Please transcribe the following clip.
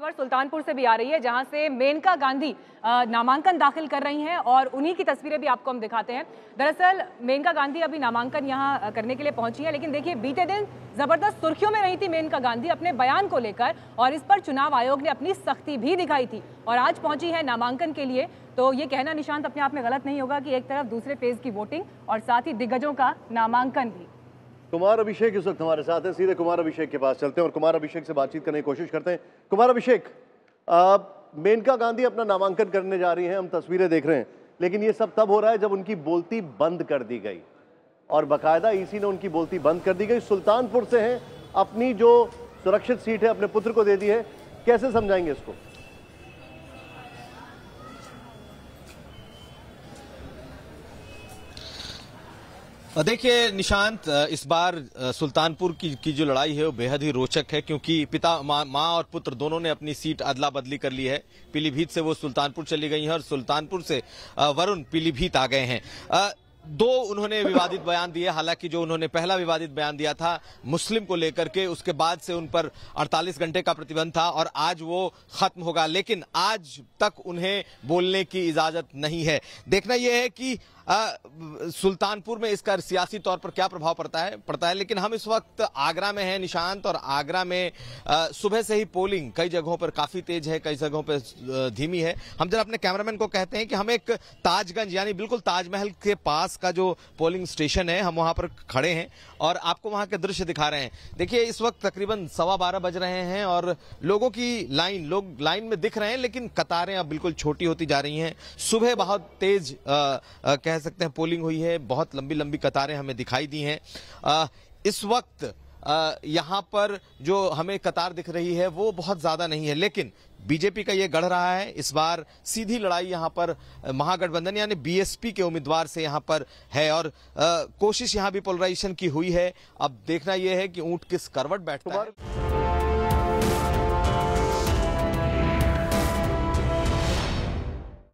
खबर सुल्तानपुर से भी आ रही है जहां से मेनका गांधी नामांकन दाखिल कर रही हैं और उन्हीं की तस्वीरें भी आपको हम दिखाते हैं दरअसल मेनका गांधी अभी नामांकन यहां करने के लिए पहुंची हैं लेकिन देखिए बीते दिन जबरदस्त सुर्खियों में रही थी मेनका गांधी अपने बयान को लेकर और इस पर चुनाव आयोग ने अपनी सख्ती भी दिखाई थी और आज पहुंची है नामांकन के लिए तो ये कहना निशांत अपने आप में गलत नहीं होगा कि एक तरफ दूसरे फेज की वोटिंग और साथ ही दिग्गजों का नामांकन भी कुमार अभिषेक इस वक्त हमारे साथ हैं सीधे कुमार अभिषेक के पास चलते हैं और कुमार अभिषेक से बातचीत करने की कोशिश करते हैं कुमार अभिषेक मेनका गांधी अपना नामांकन करने जा रही हैं हम तस्वीरें देख रहे हैं लेकिन ये सब तब हो रहा है जब उनकी बोलती बंद कर दी गई और बाकायदा इसी ने उनकी बोलती बंद कर दी गई सुल्तानपुर से हैं अपनी जो सुरक्षित सीट है अपने पुत्र को दे दी है कैसे समझाएंगे इसको देखिए निशांत इस बार सुल्तानपुर की, की जो लड़ाई है वो बेहद ही रोचक है क्योंकि पिता माँ मा और पुत्र दोनों ने अपनी सीट अदला बदली कर ली है पीलीभीत से वो सुल्तानपुर चली गई हैं और सुल्तानपुर से वरुण पीलीभीत आ गए हैं दो उन्होंने विवादित बयान दिए हालांकि जो उन्होंने पहला विवादित बयान दिया था मुस्लिम को लेकर के उसके बाद से उन पर 48 घंटे का प्रतिबंध था और आज वो खत्म होगा लेकिन आज तक उन्हें बोलने की इजाजत नहीं है देखना यह है कि आ, सुल्तानपुर में इसका सियासी तौर पर क्या प्रभाव पड़ता है पड़ता है लेकिन हम इस वक्त आगरा में हैं निशांत और आगरा में आ, सुबह से ही पोलिंग कई जगहों पर काफी तेज है कई जगहों पर धीमी है हम जरा अपने कैमरामैन को कहते हैं कि हम एक ताजगंज यानी बिल्कुल ताजमहल के पास का जो पोलिंग स्टेशन है हम वहाँ पर खड़े हैं और आपको वहाँ के दृश्य दिखा रहे हैं देखिए इस वक्त तकरीबन सवा बारह बज रहे हैं और लोगों की लाइन लोग लाइन में दिख रहे हैं लेकिन कतारें अब बिल्कुल छोटी होती जा रही हैं सुबह बहुत तेज आ, आ, कह सकते हैं पोलिंग हुई है बहुत लंबी लंबी कतारें हमें दिखाई दी हैं इस वक्त यहाँ पर जो हमें कतार दिख रही है वो बहुत ज़्यादा नहीं है लेकिन बीजेपी का ये गढ़ रहा है इस बार सीधी लड़ाई यहाँ पर महागठबंधन यानी बीएसपी के उम्मीदवार से यहाँ पर है और आ, कोशिश यहाँ भी पोलराइजेशन की हुई है अब देखना यह है कि ऊंट किस करवट बैठ